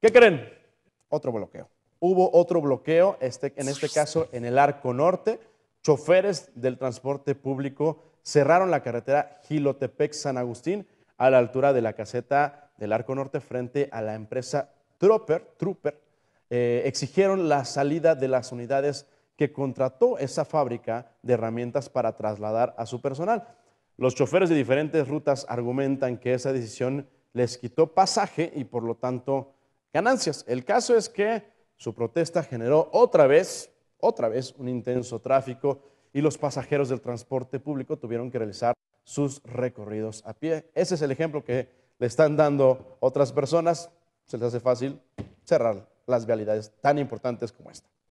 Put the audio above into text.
¿Qué creen? Otro bloqueo. Hubo otro bloqueo, este, en este caso en el arco norte. Choferes del transporte público cerraron la carretera Gilotepec-San Agustín a la altura de la caseta del arco norte frente a la empresa Trooper. Trooper eh, exigieron la salida de las unidades que contrató esa fábrica de herramientas para trasladar a su personal. Los choferes de diferentes rutas argumentan que esa decisión les quitó pasaje y por lo tanto ganancias. El caso es que su protesta generó otra vez, otra vez un intenso tráfico y los pasajeros del transporte público tuvieron que realizar sus recorridos a pie. Ese es el ejemplo que le están dando otras personas. Se les hace fácil cerrar las vialidades tan importantes como esta.